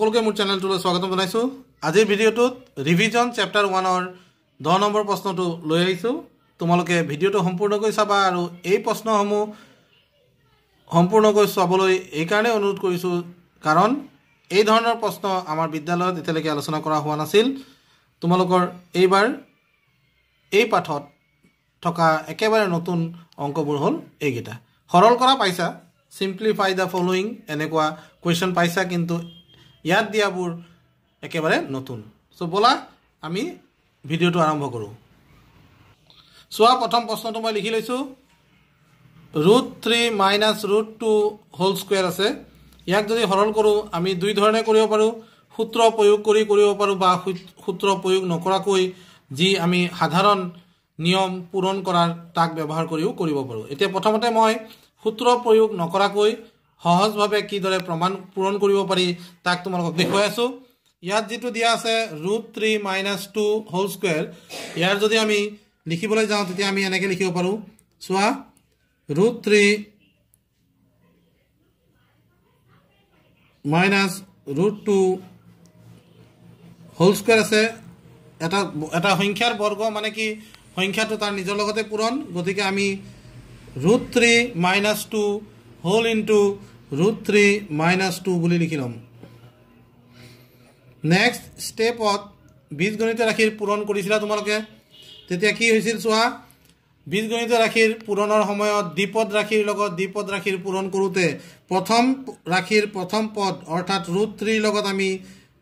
সকলোকে মোৰ চেনেলটোলৈ স্বাগতম জনাইছোঁ আজিৰ ভিডিঅ'টোত ৰিভিজন চেপ্টাৰ ওৱানৰ দহ নম্বৰ প্ৰশ্নটো লৈ আহিছোঁ তোমালোকে ভিডিঅ'টো সম্পূৰ্ণকৈ চাবা আৰু এই প্ৰশ্নসমূহ সম্পূৰ্ণকৈ চাবলৈ এইকাৰণেই অনুৰোধ কৰিছোঁ কাৰণ এই ধৰণৰ প্ৰশ্ন আমাৰ বিদ্যালয়ত এতিয়ালৈকে আলোচনা কৰা হোৱা নাছিল তোমালোকৰ এইবাৰ এই পাঠত থকা একেবাৰে নতুন অংকবোৰ হ'ল এইকেইটা সৰল কৰা পাইছা ছিম্পলিফাই দ্য ফল'য়িং এনেকুৱা কুৱেশ্যন পাইছা কিন্তু ইয়াত দিয়াবোৰ একেবাৰে নতুন চ' ব'লা আমি ভিডিঅ'টো আৰম্ভ কৰোঁ চোৱা প্ৰথম প্ৰশ্নটো মই লিখি লৈছোঁ root three minus root two whole square আছে ইয়াক যদি সৰল কৰোঁ আমি দুই ধৰণে কৰিব পাৰোঁ সূত্ৰ প্ৰয়োগ কৰি কৰিব পাৰোঁ বা সূত্ৰ প্ৰয়োগ নকৰাকৈ যি আমি সাধাৰণ নিয়ম পূৰণ কৰাৰ তাক ব্যৱহাৰ কৰিও কৰিব পাৰোঁ এতিয়া প্ৰথমতে মই সূত্ৰ প্ৰয়োগ নকৰাকৈ সহজভাৱে কিদৰে প্ৰমাণ পূৰণ কৰিব পাৰি তাক তোমালোকক দেখুৱাই আছো ইয়াত যিটো দিয়া আছে root three minus two whole square ইয়াৰ যদি আমি লিখিবলৈ যাওঁ তেতিয়া আমি এনেকৈ লিখিব পাৰোঁ চোৱা root three minus root two whole square আছে এটা এটা সংখ্যাৰ বৰ্গ মানে কি সংখ্যাটো তাৰ নিজৰ লগতে পূৰণ গতিকে আমি root three minus two whole into root 3 minus 2 বুলি লিখি লম নেক্সট স্টেপত বীজগণিত ৰাখিৰ পূৰণ কৰিছিলা তোমালোকে তেতিয়া কি হৈছিল সোয়া বীজগণিত ৰাখিৰ পূৰণৰ সময়ত দ্বিপদ ৰাখিৰ লগত দ্বিপদ ৰাখিৰ পূৰণ কৰোঁতে প্ৰথম ৰাখিৰ প্ৰথম পদ অৰ্থাৎ ৰুট থ্ৰীৰ লগত আমি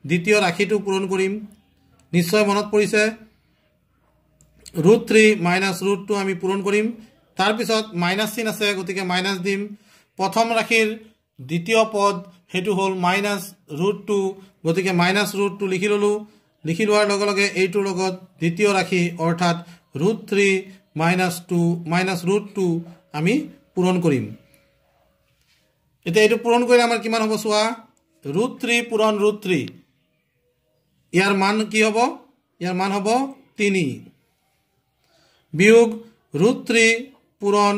দ্বিতীয় ৰাখিটো পূৰণ কৰিম নিশ্চয় মনত পৰিছে root three minus root two আমি পূৰণ কৰিম তাৰপিছত মাইনাছ চিন আছে গতিকে মাইনাছ দিম প্ৰথম ৰাখিৰ দ্বিতীয় পদ সেইটো হ'ল মাইনাছ ৰুট টু গতিকে মাইনাছ ৰুট টু লিখি ল'লোঁ লিখি লোৱাৰ লগে লগে এইটোৰ লগত দ্বিতীয় ৰাশি অৰ্থাৎ root three minus two minus root two আমি পূৰণ কৰিম এতিয়া এইটো পূৰণ কৰিলে আমাৰ কিমান হ'ব চোৱা ৰুট থ্ৰী পূৰণ ৰুট থ্ৰী ইয়াৰ মান কি হ'ব ইয়াৰ মান হ'ব তিনি বিয়োগ ৰুট থ্ৰী পূৰণ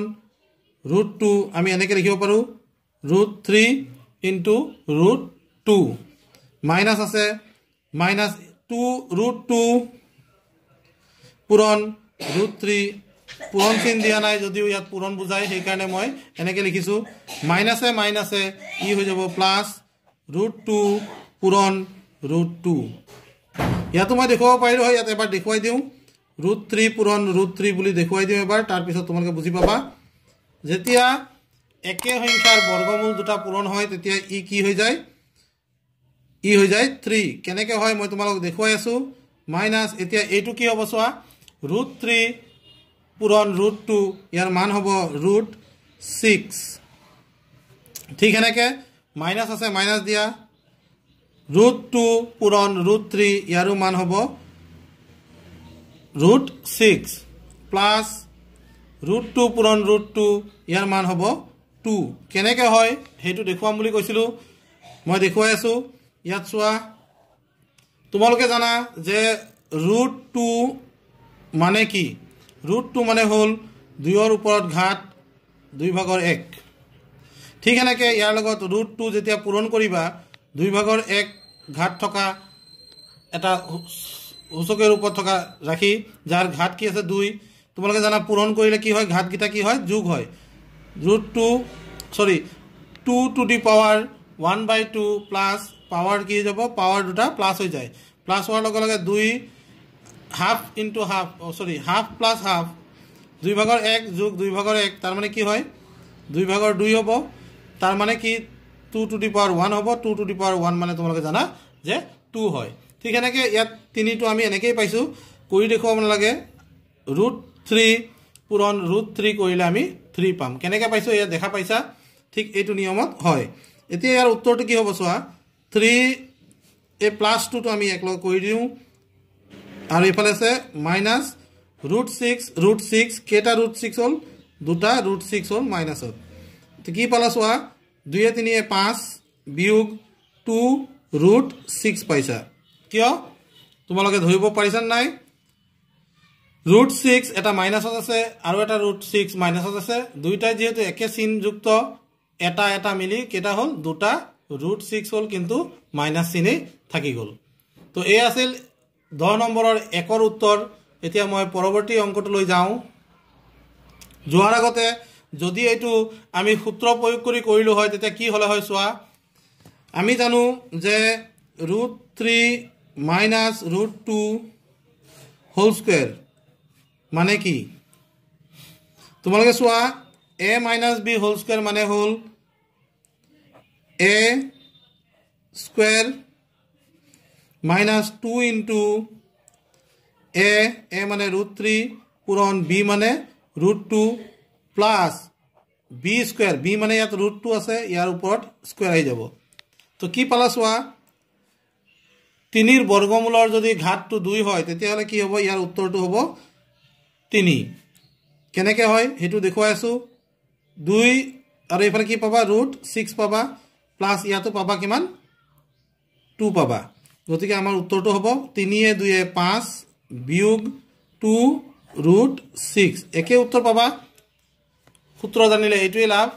ৰুট টু আমি এনেকৈ লিখিব পাৰোঁ root 3 into root 2 minus ase minus 2 root 2 puron root 3 puron sin diya nai jodi yat puron bujai he karone moi eneke likhisu minus e minus e e ho jabo plus root 2 puron root 2 ya tuma dekhabo pairo hoy yat ebar dekhuai diu root 3 puron root 3 buli dekhuai diu ebar tar pisot tumalke bujhi baba jetia একে সংখ্যাৰ বৰ্গমূল দুটা পূৰণ হয় তেতিয়া ই কি হৈ যায় ই হৈ যায় থ্ৰী কেনেকৈ হয় মই তোমালোক দেখুৱাই আছোঁ মাইনাছ এতিয়া এইটো কি হব চোৱা ৰুট থ্ৰী পূৰণ ৰুট টু ইয়াৰ মান হব ৰুট ছিক্স ঠিক সেনেকৈ মাইনাছ আছে মাইনাছ দিয়া ৰুট টু পূৰণ ৰুট থ্ৰী ইয়াৰো মান হব root six plus root two পূৰণ ৰুট টু ইয়াৰ মান হব টু কেনেকৈ হয় সেইটো দেখুৱাম বুলি কৈছিলোঁ মই দেখুৱাই আছোঁ ইয়াত চোৱা তোমালোকে জানা যে ৰুট টু মানে কি ৰুট টু মানে হ'ল দুয়ৰ ওপৰত ঘাট দুই ভাগৰ এক ঠিক সেনেকৈ ইয়াৰ লগত ৰুট টু যেতিয়া পূৰণ কৰিবা দুই ভাগৰ এক ঘাট থকা এটা সূচকীয় ৰূপত থকা ৰাখি যাৰ ঘাট কি আছে দুই তোমালোকে জানা পূৰণ কৰিলে কি হয় ঘাটকেইটা কি হয় যোগ হয় root 2 sorry 2 to the power 1 by 2 plus power ki jabo power duta plus hoi jay plus 1 loge loge 2 half into half oh, sorry half plus half 2 bhagor 1 jog 2 bhagor 1 tar mane ki hoy 2 bhagor 2 hobo tar mane ki 2 to the power 1 hobo 2 to the power 1 mane tomar loge jana je 2 hoy thik eneke yat 3 to ami enekei paisu kori dekho mon lage root 3 পুরন √3 কইলে আমি three পাম কেনেকৈ পাইছোঁ এয়া দেখা পাইছা ঠিক এইটো নিয়মত হয় এতিয়া ইয়াৰ উত্তৰটো কি হ'ব চোৱা থ্ৰী এই প্লাছ টুটো আমি একলগ কৰি দিওঁ আৰু এইফালে আছে minus root six root six কেইটা ৰুট ছিক্স হ'ল দুটা ৰুট ছিক্স হ'ল মাইনাছত কি পালা চোৱা দুয়ে তিনিয়ে পাঁচ বিয়োগ টু ৰুট ছিক্স পাইছা কিয় তোমালোকে ধৰিব পাৰিছা নাই root 6 এটা minus আছে আৰু এটা root 6 minus আছে দুইটা যেহেতু একে চিহ্ন যুক্ত এটা এটা মিলি কেটা হল দুটা root 6 হল কিন্তু minus চিহ্নে থাকি গল তো এ আছিল 10 নম্বৰৰ একৰ উত্তৰ এতিয়া মই পৰৱৰ্তী অংকটো লৈ যাও যোৱাৰ আগতে যদি এটো আমি সূত্ৰ প্ৰয়োগ কৰি কৰিলো হয় তেতিয়া কি হলে হয় সোৱা আমি জানো যে root 3 minus root 2 whole square মানে কি তোমালোকে চোৱা A minus B whole square মানে হ'ল A square minus two into A A মানে ৰুট থ্ৰী পূৰণ বি মানে root two plus B square B মানে ইয়াত ৰুট টু আছে ইয়াৰ ওপৰত স্কুৱেৰ আহি যাব তো কি পালা চোৱা তিনিৰ বৰ্গমূলৰ যদি ঘাটটো দুই হয় তেতিয়াহ'লে কি হ'ব ইয়াৰ উত্তৰটো হ'ব তিনি কেনেকৈ হয় সেইটো দেখুৱাই আছোঁ দুই আৰু এইফালে কি পাবা ৰুট ছিক্স পাবা প্লাছ ইয়াতো পাবা কিমান টু পাবা গতিকে আমাৰ উত্তৰটো হ'ব তিনিয়ে দুয়ে পাঁচ বিয়োগ টু ৰুট ছিক্স একে উত্তৰ পাবা সূত্ৰ জানিলে এইটোৱে লাভ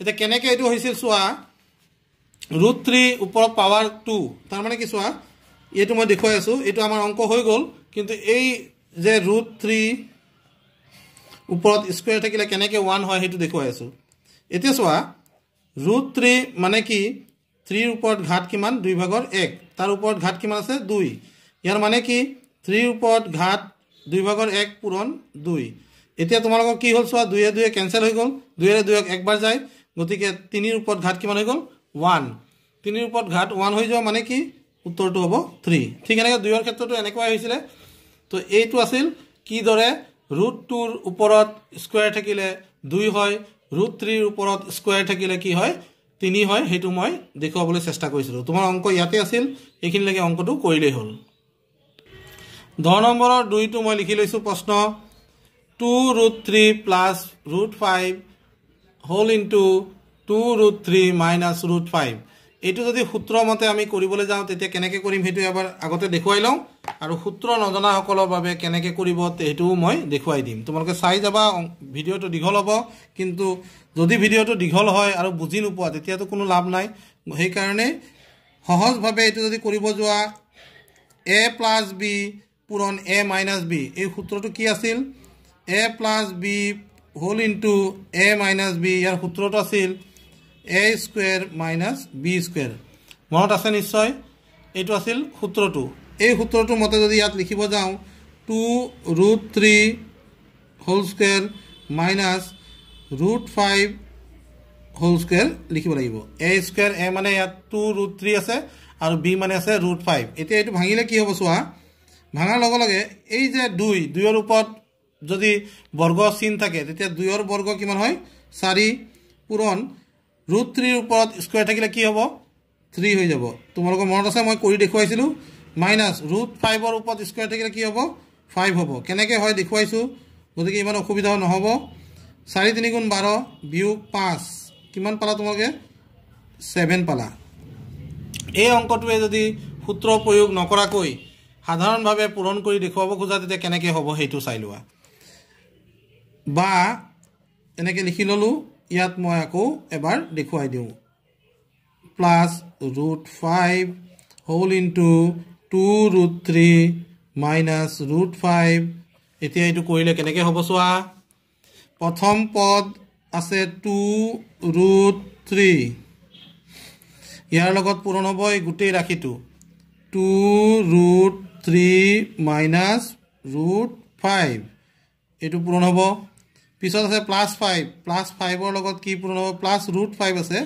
এতিয়া কেনেকৈ এইটো হৈছিল চোৱা ৰুট থ্ৰী ওপৰত পাৱাৰ টু তাৰমানে কি চোৱা এইটো মই দেখুৱাই আছোঁ এইটো আমাৰ অংক হৈ গ'ল কিন্তু এই যে ৰুট থ্ৰী ওপৰত স্কুৱেৰ থাকিলে কেনেকৈ ওৱান হয় সেইটো দেখুৱাই আছোঁ এতিয়া চোৱা ৰুট থ্ৰী মানে কি থ্ৰীৰ ওপৰত ঘাট কিমান দুই ভাগৰ এক তাৰ ওপৰত ঘাট কিমান আছে দুই ইয়াৰ মানে কি থ্ৰীৰ ওপৰত ঘাট দুই ভাগৰ এক পূৰণ দুই এতিয়া তোমালোকৰ কি হ'ল চোৱা দুয়ে দুয়ে কেঞ্চেল হৈ গ'ল দুয়েৰে দুয়ক একবাৰ যায় গতিকে তিনিৰ ওপৰত ঘাট কিমান হৈ গ'ল ওৱান তিনিৰ ওপৰত ঘাট ওৱান হৈ যোৱা মানে কি উত্তৰটো হ'ব থ্ৰী ঠিক এনেকৈ দুয়ৰ ক্ষেত্ৰতো এনেকুৱাই হৈছিলে তো এইটো আছিল কিদৰে root 2 uporot square thakile 2 hoy root 3 uporot square thakile ki hoy 3 hoy hetu moi dekho bole chesta koisilu tomar onko yate asil ekhin lage onko tu koile hol 10 number 2 tu moi likhi leisu prashno 2 root 3 plus root 5 whole into 2 root 3 minus root 5 এইটো যদি সূত্ৰমতে আমি কৰিবলৈ যাওঁ তেতিয়া কেনেকৈ কৰিম সেইটো এবাৰ আগতে দেখুৱাই লওঁ আৰু সূত্ৰ নজনাসকলৰ বাবে কেনেকৈ কৰিব সেইটোও মই দেখুৱাই দিম তোমালোকে চাই যাবা ভিডিঅ'টো দীঘল হ'ব কিন্তু যদি ভিডিঅ'টো দীঘল হয় আৰু বুজি নোপোৱা তেতিয়াতো কোনো লাভ নাই সেইকাৰণে সহজভাৱে এইটো যদি কৰিব যোৱা এ প্লাছ বি পূৰণ এ মাইনাছ বি এই সূত্ৰটো কি আছিল এ প্লাছ বি হ'ল ইনটু এ মাইনাছ বি ইয়াৰ সূত্ৰটো আছিল ए स्कुर माइनास वि स्कुर मन आसे निश्चय यू आूत्र तो यह सूत्र तो मत जो इतना लिख जाऊँ two root three whole square minus root five whole square लिख लगे ए स्कुर ए मानने टू रुट थ्री आस मानने आज रुट फाइव इतना यह भांगे कि हम चुना भांगारे ये दुई दर ऊपर जो वर्ग चीन थके वर्ग कि चार पूरण ৰুট থ্ৰীৰ ওপৰত স্কুৱেৰ থাকিলে কি হ'ব থ্ৰী হৈ যাব তোমালোকৰ মনত আছে মই কৰি দেখুৱাইছিলোঁ মাইনাছ ৰুট ফাইভৰ ওপৰত স্কুৱেৰ থাকিলে কি হ'ব ফাইভ হ'ব কেনেকৈ হয় দেখুৱাইছোঁ গতিকে ইমান অসুবিধা নহ'ব চাৰি তিনি গুণ বাৰ বিয়োগ পাঁচ কিমান পালা তোমালোকে ছেভেন পালা এই অংকটোৱে যদি সূত্ৰ প্ৰয়োগ নকৰাকৈ সাধাৰণভাৱে পূৰণ কৰি দেখুৱাব খোজা তেতিয়া কেনেকৈ হ'ব সেইটো চাই লোৱা বা এনেকৈ লিখি ল'লোঁ ইয়াত মই আকৌ এবাৰ দেখুৱাই দিওঁ প্লাছ ৰুট ফাইভ হ'ল into two root three minus root five এতিয়া এইটো কৰিলে কেনেকৈ হ'ব চোৱা প্ৰথম পদ আছে টু ৰুট থ্ৰী ইয়াৰ লগত পূৰণ হ'ব এই গোটেই ৰাখিটো two root three minus root five এইটো পূৰণ হ'ব পিছত আছে প্লাছ ফাইভ প্লাছ ফাইভৰ লগত কি পূৰণ হ'ব প্লাছ ৰুট ফাইভ আছে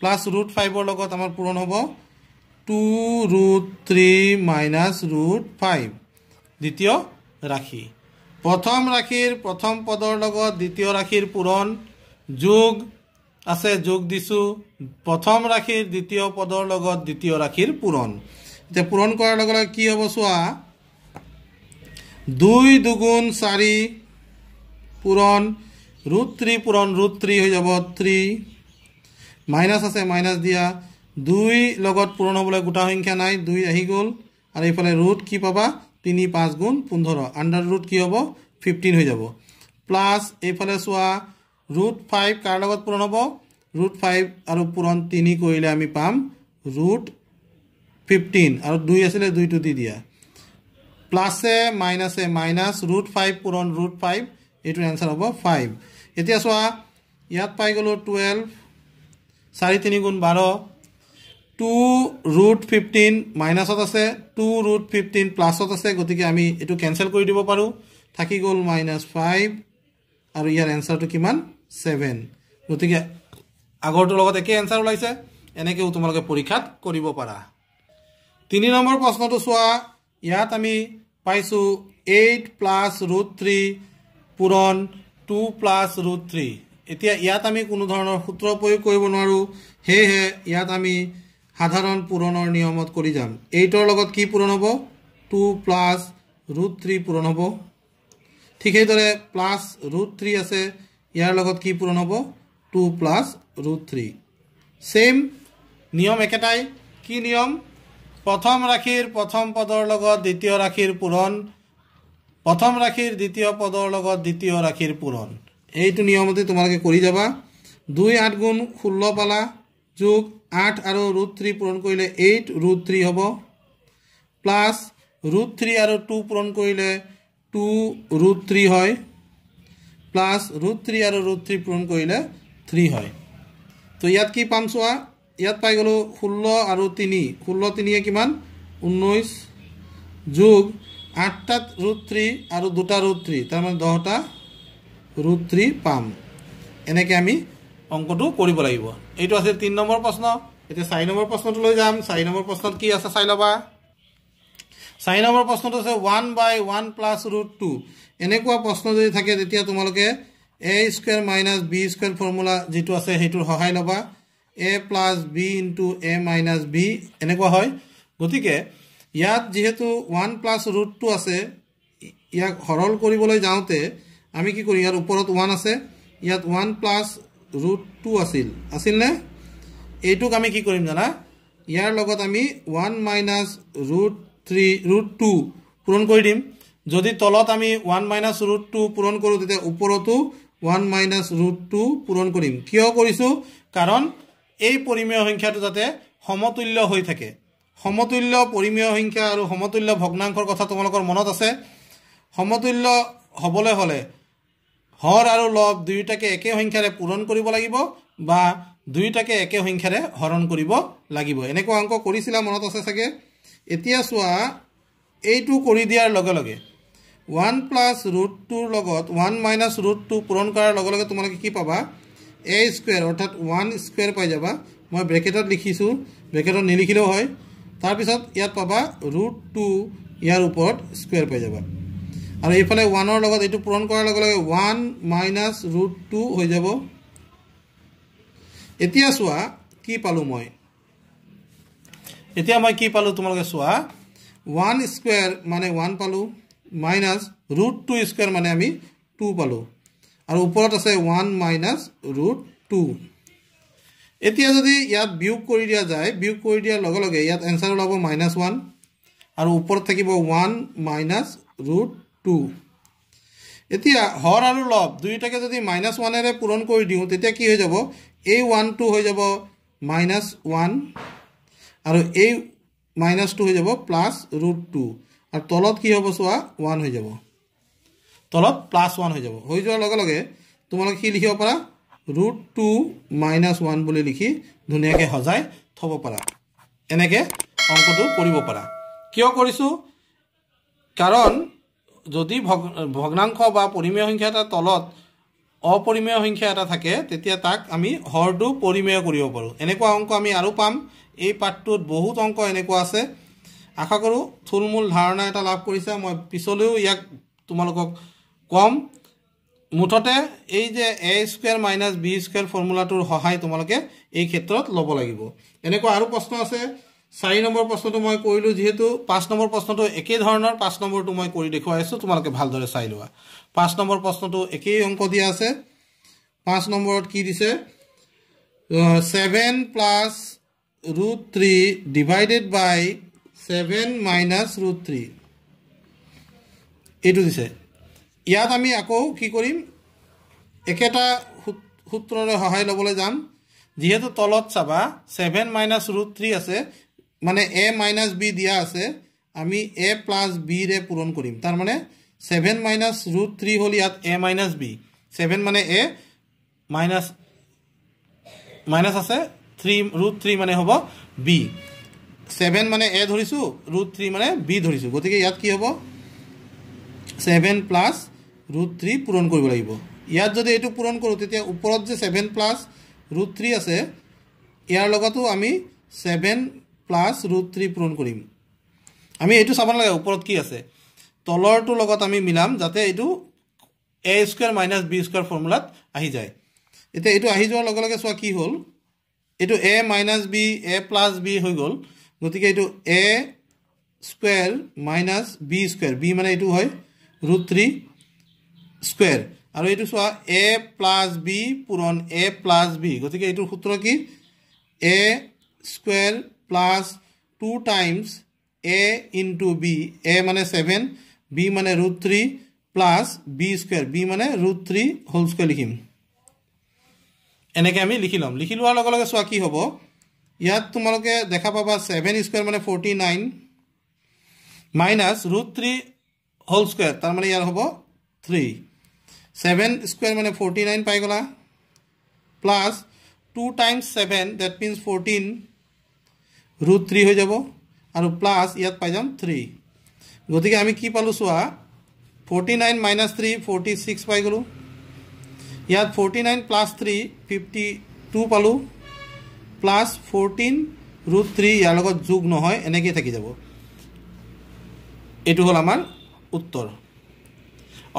প্লাছ ৰুট ফাইভৰ লগত আমাৰ পূৰণ হ'ব two root three minus root five দ্বিতীয় ৰাশি প্ৰথম ৰাশিৰ প্ৰথম পদৰ লগত দ্বিতীয় ৰাশিৰ পূৰণ যোগ আছে যোগ দিছোঁ প্ৰথম ৰাশিৰ দ্বিতীয় পদৰ লগত দ্বিতীয় ৰাশিৰ পূৰণ এতিয়া পূৰণ কৰাৰ লগে লগে কি হ'ব চোৱা দুই দুগুণ চাৰি পূৰণ ৰুট থ্ৰী পূৰণ ৰুট থ্ৰী হৈ যাব থ্ৰী মাইনাছ আছে মাইনাছ দিয়া দুই লগত পূৰণ হ'বলৈ গোটা সংখ্যা নাই দুই আহি গ'ল আৰু এইফালে ৰুট কি পাবা তিনি পাঁচ গুণ পোন্ধৰ আণ্ডাৰ ৰুট কি হ'ব ফিফটিন হৈ যাব প্লাছ এইফালে চোৱা ৰুট ফাইভ কাৰ লগত পূৰণ হ'ব ৰুট ফাইভ আৰু পূৰণ তিনি কৰিলে আমি পাম ৰুট ফিফটিন আৰু দুই আছিলে দুইটো দি দিয়া প্লাছে মাইনাছে মাইনাছ ৰুট ফাইভ পূৰণ ৰুট ফাইভ এইটোৰ এনচাৰ হ'ব ফাইভ এতিয়া চোৱা ইয়াত পাই গ'লোঁ টুৱেলভ চাৰি তিনি গুণ বাৰ টু ৰুট ফিফটিন মাইনাছত আছে টু ৰুট ফিফটিন প্লাছত আছে গতিকে আমি এইটো কেনচেল কৰি দিব পাৰোঁ থাকি গ'ল মাইনাছ ফাইভ আৰু ইয়াৰ এনচাৰটো কিমান ছেভেন গতিকে আগৰটোৰ লগত একেই এনচাৰ ওলাইছে এনেকৈও তোমালোকে পৰীক্ষাত কৰিব পাৰা তিনি নম্বৰ প্ৰশ্নটো চোৱা ইয়াত আমি পাইছোঁ এইট প্লাছ ৰুট থ্ৰী পূরণ টু প্লাস রুট থ্রি এটা ইয়াত আমি কোনো ধরনের সূত্র প্রয়োগ করব নয় ইয়াত আমি সাধারণ পূরণের নিয়মত করে যাব এইটার লগত কি পূরণ হব টু প্লাস রুট থ্রি পূরণ হব ঠিক সেইদরে প্লাস রুট থ্রি আছে ইয়ার লগত কি পূরণ হব two plus root three same নিয়ম একটাই কি নিয়ম প্রথম রাশির প্রথম পদর লগত দ্বিতীয় রাশির পূরণ প্ৰথম ৰাশিৰ দ্বিতীয় পদৰ লগত দ্বিতীয় ৰাশিৰ পূৰণ এইটো নিয়মতে তোমালোকে কৰি যাবা দুই আঠ গুণ ষোল্ল পালা যোগ আঠ আৰু ৰুট থ্ৰী পূৰণ কৰিলে এইট ৰুট থ্ৰী হ'ব প্লাছ ৰুট থ্ৰী আৰু টু পূৰণ কৰিলে টু ৰুট থ্ৰী হয় প্লাছ ৰুট থ্ৰী আৰু ৰুট থ্ৰী পূৰণ কৰিলে থ্ৰী হয় তো ইয়াত কি পাম চোৱা ইয়াত পাই গ'লোঁ ষোল্ল আৰু তিনি ষোল্ল তিনিয়ে কিমান ঊনৈছ যোগ আঠটাত ৰুট থ্ৰী আৰু দুটা ৰুট থ্ৰী তাৰমানে দহটা ৰুট থ্ৰী পাম এনেকৈ আমি অংকটো কৰিব লাগিব এইটো আছিল তিনি নম্বৰ প্ৰশ্ন এতিয়া চাৰি নম্বৰ প্ৰশ্নটো লৈ যাম চাৰি নম্বৰ প্ৰশ্নত কি আছে চাই ল'বা চাৰি নম্বৰ প্ৰশ্নটো আছে one by one plus root two এনেকুৱা প্ৰশ্ন যদি থাকে তেতিয়া তোমালোকে A square minus B square formula যিটো আছে সেইটোৰ সহায় ল'বা A plus B into A minus B এনেকুৱা হয় গতিকে ইয়াত যিহেতু ওৱান প্লাছ ৰুটটো আছে ইয়াক সৰল কৰিবলৈ যাওঁতে আমি কি কৰিম ইয়াৰ ওপৰত ওৱান আছে ইয়াত ওৱান প্লাছ ৰুট টু আছিল আছিলনে এইটোক আমি কি কৰিম জানা ইয়াৰ লগত আমি one minus root three root two পূৰণ কৰি দিম যদি তলত আমি ওৱান মাইনাছ ৰুট টু পূৰণ কৰোঁ তেতিয়া ওপৰতো ওৱান মাইনাছ ৰুট টু পূৰণ কৰিম কিয় কৰিছোঁ কাৰণ এই পৰিমেয় সংখ্যাটো যাতে সমতুল্য হৈ থাকে সমতুল্য পৰিমীয় সংখ্যা আৰু সমতুল্য ভগ্নাংশৰ কথা তোমালোকৰ মনত আছে সমতুল্য হ'বলৈ হ'লে হৰ আৰু লভ দুয়োটাকে একে সংখ্যাৰে পূৰণ কৰিব লাগিব বা দুয়োটাকে একে সংখ্যাৰে হৰণ কৰিব লাগিব এনেকুৱা অংক কৰিছিলা মনত আছে চাগে এতিয়া চোৱা এইটো কৰি দিয়াৰ লগে লগে ওৱান প্লাছ ৰুট টুৰ লগত ওৱান মাইনাছ ৰুট টু পূৰণ কৰাৰ লগে লগে তোমালোকে কি পাবা এ স্কুৱেৰ অৰ্থাৎ ওৱান স্কুৱেৰ পাই যাবা মই ব্ৰেকেটত লিখিছোঁ ব্ৰেকেটত নিলিখিলেও হয় তাৰ পিছত ইয়াত পাবা ৰুট টু ইয়াৰ ওপৰত স্কুৱেৰ পাই যাবা আৰু এইফালে ওৱানৰ লগত এইটো পূৰণ কৰাৰ লগে লগে ওৱান মাইনাছ ৰুট টু হৈ যাব এতিয়া চোৱা কি পালোঁ মই এতিয়া মই কি পালোঁ তোমালোকে চোৱা ওৱান স্কুৱেৰ মানে ওৱান পালোঁ মাইনাছ ৰুট টু স্কুৱেৰ মানে আমি টু পালোঁ আৰু ওপৰত আছে ওৱান মাইনাছ ৰুট টু এতিয়া যদি ইয়াত বিয়োগ কৰি দিয়া যায় বিয়োগ কৰি দিয়াৰ লগে লগে ইয়াত এনচাৰ ওলাব মাইনাছ ওৱান আৰু ওপৰত থাকিব ওৱান মাইনাছ ৰুট টু এতিয়া হৰ আৰু লভ দুয়োটাকে যদি মাইনাছ ওৱানেৰে পূৰণ কৰি দিওঁ তেতিয়া কি হৈ যাব এই ওৱানটো হৈ যাব মাইনাছ ওৱান আৰু এই মাইনাছটো হৈ যাব প্লাছ ৰুট টু আৰু তলত কি হ'ব চোৱা ওৱান হৈ যাব তলত প্লাছ ওৱান হৈ যাব হৈ যোৱাৰ লগে লগে তোমালোকে কি লিখিব পাৰা root 2 minus 1 बोले लिखी धुनिया के हजाय थोबो परा एने के अंको तो पुरीबो परा क्यों करिसु कारण जोदी भग, भगनांखो बा पुरीमेय होंख्या ता तलत अपरिमेय होंख्या ता थाके तेतिया ताक आमी हरदु पुरीमेय करियो परु एने को अंको आमी आरो पाम ए पाटटुत बहुत अंको एने को आसे आखा करू थुलमुल धारणा एटा लाभ करिसा म पिसलेउ याक तुमालोक कम মুঠতে এই যে A square minus B square ফৰ্মুলাটোৰ সহায় তোমালোকে এই ক্ষেত্ৰত ল'ব লাগিব এনেকুৱা আৰু প্ৰশ্ন আছে চাৰি নম্বৰ প্ৰশ্নটো মই কৰিলোঁ যিহেতু পাঁচ নম্বৰ প্ৰশ্নটো একেই ধৰণৰ পাঁচ নম্বৰটো মই কৰি দেখুৱাই আছোঁ তোমালোকে ভালদৰে চাই লোৱা পাঁচ নম্বৰ প্ৰশ্নটো একেই অংক দিয়া আছে পাঁচ নম্বৰত কি দিছে seven plus root three divided by seven minus root three এইটো দিছে ইয়াত আমি আকৌ কি কৰিম একেটা সূত্ৰৰে সহায় ল'বলৈ যাম যিহেতু তলত চাবা ছেভেন মাইনাছ ৰুট থ্ৰী আছে মানে এ মাইনাছ বি দিয়া আছে আমি এ প্লাছ বিৰে পূৰণ কৰিম তাৰমানে ছেভেন মাইনাছ ৰুট থ্ৰী হ'ল ইয়াত এ মাইনাছ বি ছেভেন মানে এ মাইনাছ মাইনাছ আছে থ্ৰী ৰুট থ্ৰী মানে হ'ব বি ছেভেন মানে এ ধৰিছোঁ ৰুট থ্ৰী মানে বি ধৰিছোঁ গতিকে ইয়াত কি হ'ব 7 প্লাস √3 পূৰণ কৰিব লাগিব ইয়াত যদি এটো পূৰণ কৰো তেতিয়া ওপৰত যে 7 প্লাস √3 আছে ইয়াৰ লগতো আমি 7 প্লাস √3 পূৰণ কৰিম আমি এটো সাবন লাগে ওপৰত কি আছে তলৰটো লগত আমি মিলাম যাতে এটো a² b² ফৰ্মুলাত আহি যায় এতিয়া এটো আহি যোৱাৰ লগে লগে সোৱা কি হল এটো a b a plus b হৈ গল গতিকে এটো a square minus B square B মানে এটু হয় root 3 square. আৰু এইটো চোৱা a plus b পূৰণ a plus b গতিকে এইটো সূত্ৰ কি a square plus 2 times a into b a মানে 7 b মানে root 3 plus b square b মানে root 3 whole square লিখিম এনেকে আমি লিখি লম লিখি লোৱাৰ লগে লগে চোৱা কি হ'ব ইয়াত তোমালোকে দেখা পাবা 7 square মানে 49 minus root 3 হোল স্কুয়াৰ তাৰমানে ইয়াৰ হব থ্ৰী ছেভেন স্কয়াৰ মানে ফৰ্টি নাইন পাই গলা plus two times seven that means fourteen root three হৈ যাব আৰু প্লাছ ইয়াত পাই যাম থ্ৰী গতিকে আমি কি পালোঁ চোৱা forty nine minus three forty six পাই গ'লোঁ ইয়াত forty nine plus three fifty two পালোঁ প্লাছ ফৰ্টিন ৰুট থ্ৰী ইয়াৰ লগত যোগ নহয় এনেকৈয়ে থাকি যাব এইটো হল আমাৰ উত্তৰ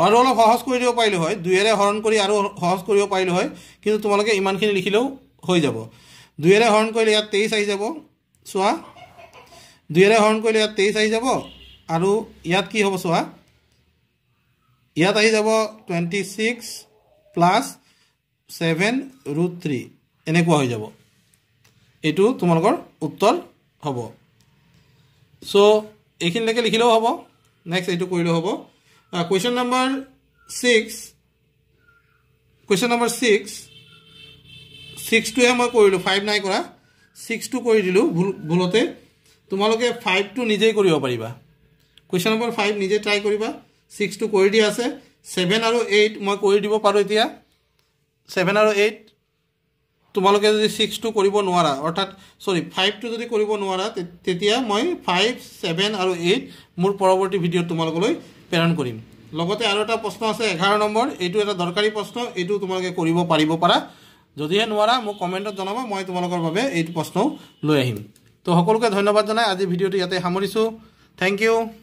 আৰু অলপ সহজ কৰি দিব পাৰিলোঁ হয় দুয়েৰে হৰণ কৰি আৰু সহজ কৰিব পাৰিলোঁ হয় কিন্তু তোমালোকে ইমানখিনি লিখিলেও হৈ যাব দুয়েৰে হৰণ কৰিলে ইয়াত তেইছ আহি যাব চোৱা দুয়েৰে হৰণ কৰিলে ইয়াত তেইছ আহি যাব আৰু ইয়াত কি হ'ব চোৱা ইয়াত আহি যাব twenty six plus seven root three এনেকুৱা হৈ যাব এইটো তোমালোকৰ উত্তৰ হ'ব চ' এইখিনিলৈকে লিখিলেও হ'ব নেক্সট এইটো কৰিলে হ'ব question number six question number six ছিক্সটোহে মই কৰিলোঁ ফাইভ নাই কৰা ছিক্সটো কৰি দিলোঁ ভুল ভুলতে তোমালোকে ফাইভটো নিজেই কৰিব পাৰিবা কুৱেশ্যন নম্বৰ ফাইভ নিজে ট্ৰাই কৰিবা ছিক্সটো কৰি দিয়া আছে ছেভেন আৰু এইট মই কৰি দিব পাৰোঁ এতিয়া ছেভেন আৰু এইট তোমালোকে যদি ছিক্স টু কৰিব নোৱাৰা অৰ্থাৎ চৰি ফাইভটো যদি কৰিব নোৱাৰা তেতিয়া মই ফাইভ ছেভেন আৰু এইট মোৰ পৰৱৰ্তী ভিডিঅ'ত তোমালোকলৈ প্ৰেৰণ কৰিম লগতে আৰু এটা প্ৰশ্ন আছে এঘাৰ নম্বৰ এইটো এটা দৰকাৰী প্ৰশ্ন এইটো তোমালোকে কৰিব পাৰিব পাৰা যদিহে নোৱাৰা মোক কমেণ্টত জনাবা মই তোমালোকৰ বাবে এইটো প্ৰশ্নও লৈ আহিম তো সকলোকে ধন্যবাদ জনাই আজি ভিডিঅ'টো ইয়াতে সামৰিছোঁ থেংক ইউ